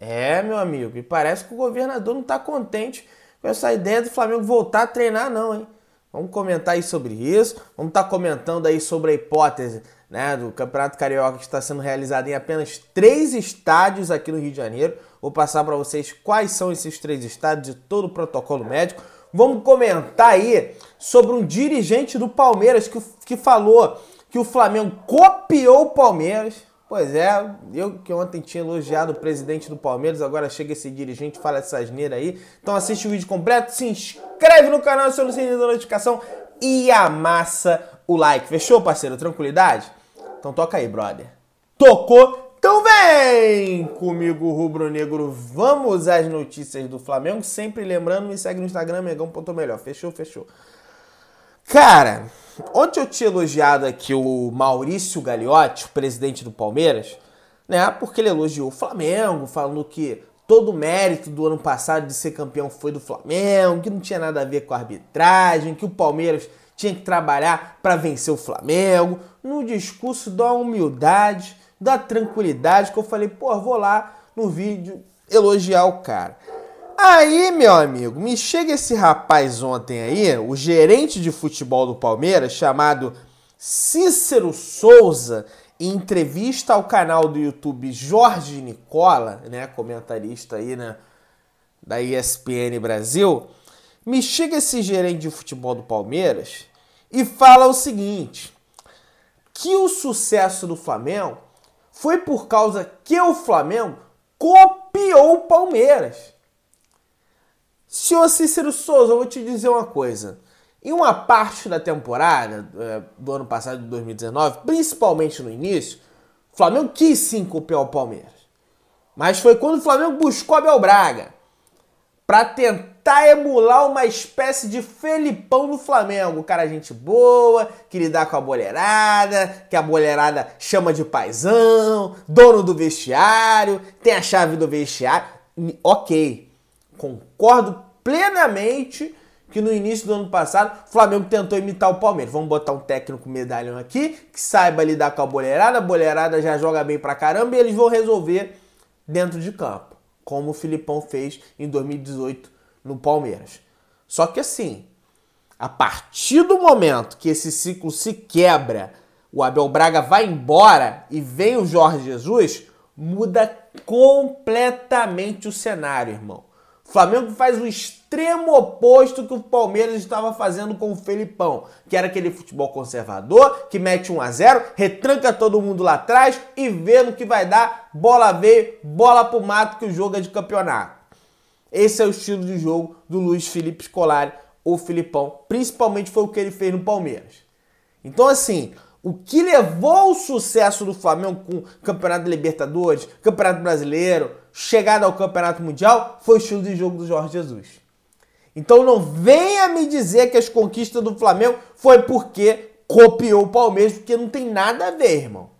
É, meu amigo, e parece que o governador não está contente com essa ideia do Flamengo voltar a treinar, não, hein? Vamos comentar aí sobre isso. Vamos estar tá comentando aí sobre a hipótese né, do Campeonato Carioca que está sendo realizado em apenas três estádios aqui no Rio de Janeiro. Vou passar para vocês quais são esses três estádios e todo o protocolo médico. Vamos comentar aí sobre um dirigente do Palmeiras que, que falou que o Flamengo copiou o Palmeiras Pois é, eu que ontem tinha elogiado o presidente do Palmeiras, agora chega esse dirigente, fala essa asneira aí. Então assiste o vídeo completo, se inscreve no canal, se o sininho da notificação e amassa o like. Fechou, parceiro? Tranquilidade? Então toca aí, brother. Tocou? Então vem comigo, Rubro Negro. Vamos às notícias do Flamengo. Sempre lembrando, me segue no Instagram, melhor Fechou, fechou. Cara, ontem eu tinha elogiado aqui o Maurício Gagliotti, o presidente do Palmeiras, né? Porque ele elogiou o Flamengo, falando que todo o mérito do ano passado de ser campeão foi do Flamengo, que não tinha nada a ver com a arbitragem, que o Palmeiras tinha que trabalhar para vencer o Flamengo, no discurso da humildade, da tranquilidade, que eu falei, pô, vou lá no vídeo elogiar o cara. Aí, meu amigo, me chega esse rapaz ontem aí, o gerente de futebol do Palmeiras, chamado Cícero Souza, em entrevista ao canal do YouTube Jorge Nicola, né, comentarista aí na, né, da ESPN Brasil, me chega esse gerente de futebol do Palmeiras e fala o seguinte: que o sucesso do Flamengo foi por causa que o Flamengo copiou o Palmeiras. Senhor Cícero Souza, eu vou te dizer uma coisa. Em uma parte da temporada é, do ano passado, de 2019, principalmente no início, o Flamengo quis sim copiar o Palmeiras. Mas foi quando o Flamengo buscou Bel Braga para tentar emular uma espécie de Felipão no Flamengo. Cara, é gente boa, que lidar com a boleirada, que a boleirada chama de paizão, dono do vestiário, tem a chave do vestiário. Ok. Concordo plenamente que no início do ano passado o Flamengo tentou imitar o Palmeiras. Vamos botar um técnico medalhão aqui, que saiba lidar com a boleirada, a boleirada já joga bem pra caramba e eles vão resolver dentro de campo, como o Filipão fez em 2018 no Palmeiras. Só que assim, a partir do momento que esse ciclo se quebra, o Abel Braga vai embora e vem o Jorge Jesus, muda completamente o cenário, irmão. O Flamengo faz o extremo oposto que o Palmeiras estava fazendo com o Felipão, que era aquele futebol conservador, que mete 1 a 0, retranca todo mundo lá atrás e vê no que vai dar, bola veio, bola pro mato que o jogo é de campeonato. Esse é o estilo de jogo do Luiz Felipe Scolari, o Filipão, principalmente foi o que ele fez no Palmeiras. Então assim, o que levou o sucesso do Flamengo com o Campeonato Libertadores, Campeonato Brasileiro, chegada ao Campeonato Mundial, foi o estilo de jogo do Jorge Jesus. Então não venha me dizer que as conquistas do Flamengo foi porque copiou o Palmeiras, porque não tem nada a ver, irmão.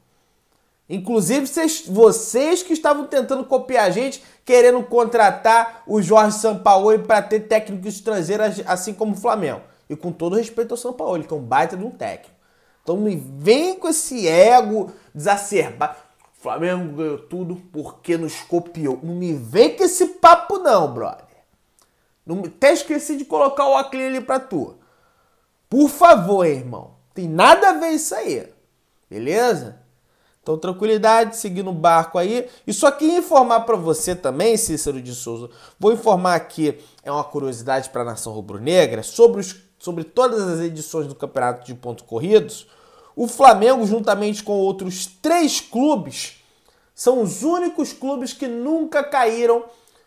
Inclusive, vocês, vocês que estavam tentando copiar a gente, querendo contratar o Jorge Sampaoli para ter técnico estrangeiro, assim como o Flamengo. E com todo respeito ao Sampaoli, que é um baita de um técnico. Então me vem com esse ego desacerbado. Flamengo ganhou tudo porque nos copiou. Não me vem com esse papo não, brother. Não, até esqueci de colocar o óculos ali pra tu. Por favor, irmão. Tem nada a ver isso aí. Beleza? Então, tranquilidade, seguindo o barco aí. E só queria informar para você também, Cícero de Souza. Vou informar aqui, é uma curiosidade para a nação rubro-negra, sobre os sobre todas as edições do Campeonato de Pontos Corridos, o Flamengo, juntamente com outros três clubes, são os únicos clubes que nunca caíram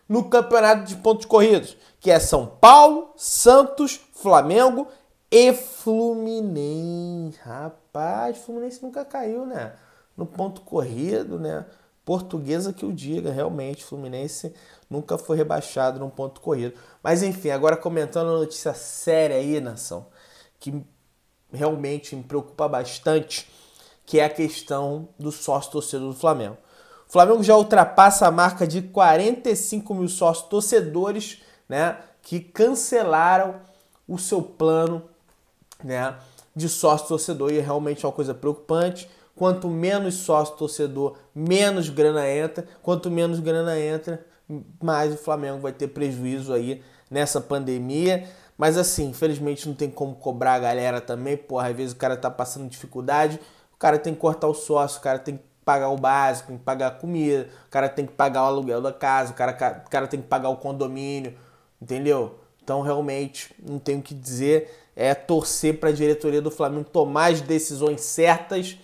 no Campeonato de Pontos Corridos, que é São Paulo, Santos, Flamengo e Fluminense. Rapaz, Fluminense nunca caiu, né? No ponto corrido, né? Portuguesa que o diga, realmente, Fluminense nunca foi rebaixado num ponto corrido. Mas enfim, agora comentando uma notícia séria aí, nação, que realmente me preocupa bastante, que é a questão do sócio torcedor do Flamengo. O Flamengo já ultrapassa a marca de 45 mil sócios torcedores, né, que cancelaram o seu plano, né, de sócio torcedor e é realmente é uma coisa preocupante. Quanto menos sócio torcedor, menos grana entra. Quanto menos grana entra, mas o Flamengo vai ter prejuízo aí nessa pandemia. Mas assim, infelizmente não tem como cobrar a galera também, porra, às vezes o cara tá passando dificuldade, o cara tem que cortar o sócio, o cara tem que pagar o básico, tem que pagar a comida, o cara tem que pagar o aluguel da casa, o cara, o cara tem que pagar o condomínio, entendeu? Então realmente não tenho o que dizer, é torcer para a diretoria do Flamengo tomar as decisões certas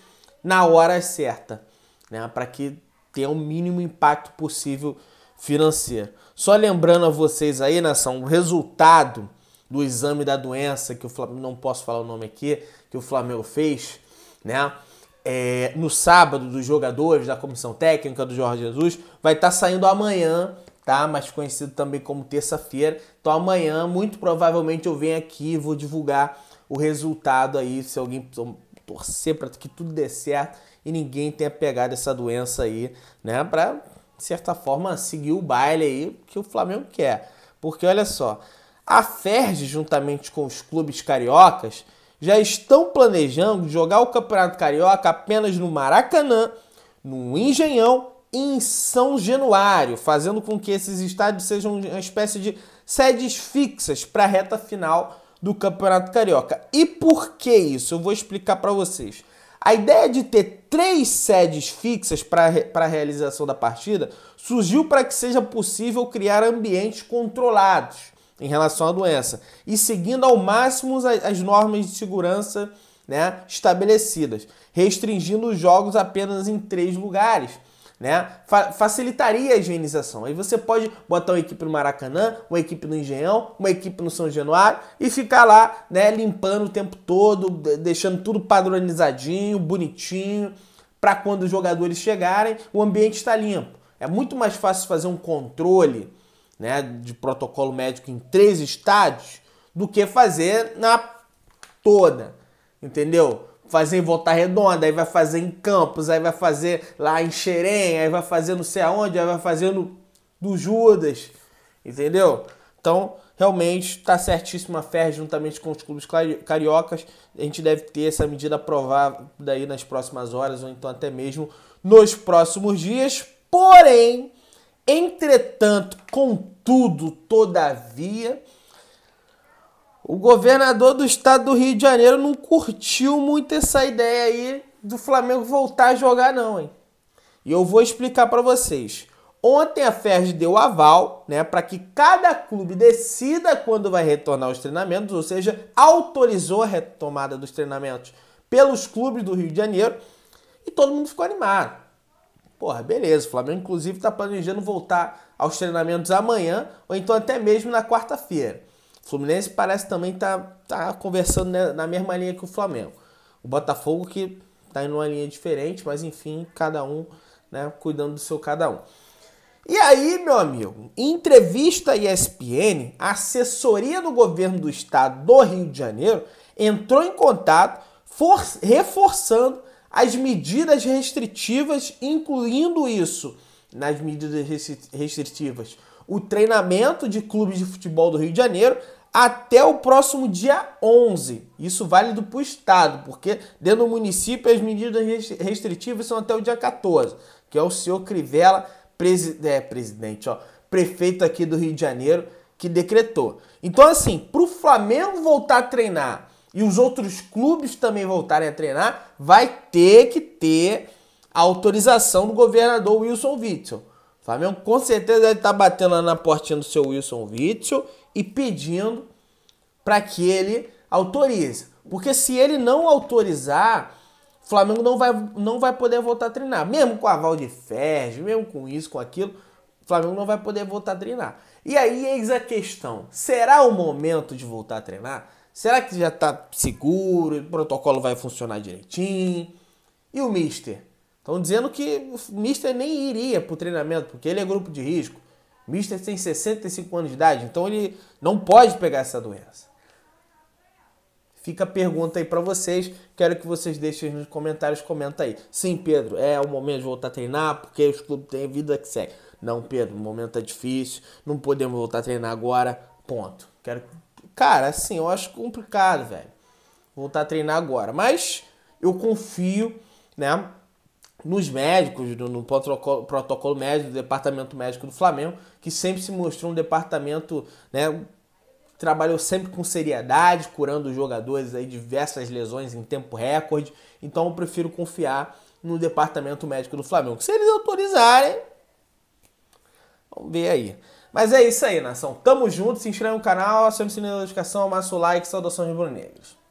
na hora certa, né? Para que tenha o mínimo impacto possível financeiro. Só lembrando a vocês aí, nação, o resultado do exame da doença que o Flamengo, não posso falar o nome aqui, que o Flamengo fez, né? É, no sábado dos jogadores, da comissão técnica do Jorge Jesus, vai estar tá saindo amanhã, tá? Mas conhecido também como terça-feira. Então amanhã, muito provavelmente, eu venho aqui e vou divulgar o resultado aí, se alguém torcer para que tudo dê certo e ninguém tenha pegado essa doença aí, né? Para de certa forma, seguir o baile aí que o Flamengo quer. Porque olha só, a Ferdi, juntamente com os clubes cariocas, já estão planejando jogar o Campeonato Carioca apenas no Maracanã, no Engenhão e em São Januário, fazendo com que esses estádios sejam uma espécie de sedes fixas para a reta final do Campeonato Carioca. E por que isso? Eu vou explicar para vocês. A ideia de ter três sedes fixas para a realização da partida surgiu para que seja possível criar ambientes controlados em relação à doença e seguindo ao máximo as normas de segurança né, estabelecidas, restringindo os jogos apenas em três lugares né? Fa facilitaria a higienização. Aí você pode botar uma equipe no Maracanã, uma equipe no Engenhão, uma equipe no São Januário e ficar lá, né, limpando o tempo todo, deixando tudo padronizadinho, bonitinho, para quando os jogadores chegarem, o ambiente está limpo. É muito mais fácil fazer um controle, né, de protocolo médico em três estádios do que fazer na toda, entendeu? fazer em Volta Redonda, aí vai fazer em Campos, aí vai fazer lá em Xerém, aí vai fazer não sei aonde, aí vai fazer no, do Judas, entendeu? Então, realmente, está certíssima a fé juntamente com os clubes cariocas. A gente deve ter essa medida aprovada daí nas próximas horas, ou então até mesmo nos próximos dias. Porém, entretanto, contudo, todavia... O governador do estado do Rio de Janeiro não curtiu muito essa ideia aí do Flamengo voltar a jogar, não, hein? E eu vou explicar para vocês. Ontem a FERJ deu aval né, para que cada clube decida quando vai retornar os treinamentos, ou seja, autorizou a retomada dos treinamentos pelos clubes do Rio de Janeiro e todo mundo ficou animado. Porra, beleza. O Flamengo, inclusive, está planejando voltar aos treinamentos amanhã ou então até mesmo na quarta-feira. O Fluminense parece também tá, tá conversando né, na mesma linha que o Flamengo. O Botafogo que está em uma linha diferente, mas enfim, cada um, né, cuidando do seu cada um. E aí, meu amigo, entrevista à ESPN, a assessoria do governo do estado do Rio de Janeiro entrou em contato reforçando as medidas restritivas, incluindo isso nas medidas restritivas o treinamento de clubes de futebol do Rio de Janeiro até o próximo dia 11. Isso válido para o Estado, porque dentro do município as medidas restritivas são até o dia 14, que é o senhor Crivella, presi é, presidente, ó, prefeito aqui do Rio de Janeiro, que decretou. Então, assim, para o Flamengo voltar a treinar e os outros clubes também voltarem a treinar, vai ter que ter a autorização do governador Wilson Witzel. Flamengo com certeza deve estar tá batendo na portinha do seu Wilson Witzel e pedindo para que ele autorize. Porque se ele não autorizar, o Flamengo não vai, não vai poder voltar a treinar. Mesmo com aval de Ferge, mesmo com isso, com aquilo, o Flamengo não vai poder voltar a treinar. E aí eis a questão: será o momento de voltar a treinar? Será que já está seguro? O protocolo vai funcionar direitinho? E o Mister? Estão dizendo que o Mister nem iria para o treinamento, porque ele é grupo de risco. Mister tem 65 anos de idade, então ele não pode pegar essa doença. Fica a pergunta aí para vocês. Quero que vocês deixem nos comentários. Comenta aí. Sim, Pedro, é o momento de voltar a treinar, porque os clubes têm vida que segue. Não, Pedro, o momento é difícil. Não podemos voltar a treinar agora. Ponto. Quero. Cara, assim, eu acho complicado, velho. Voltar a treinar agora. Mas eu confio, né? nos médicos, no, no protocolo, protocolo, médico do departamento médico do Flamengo, que sempre se mostrou um departamento, né, trabalhou sempre com seriedade, curando os jogadores aí diversas lesões em tempo recorde. Então eu prefiro confiar no departamento médico do Flamengo. Se eles autorizarem, vamos ver aí. Mas é isso aí, nação. Tamo junto, se inscreve no canal, acione o sininho da notificação, amassa o like, saudações rubro-negras.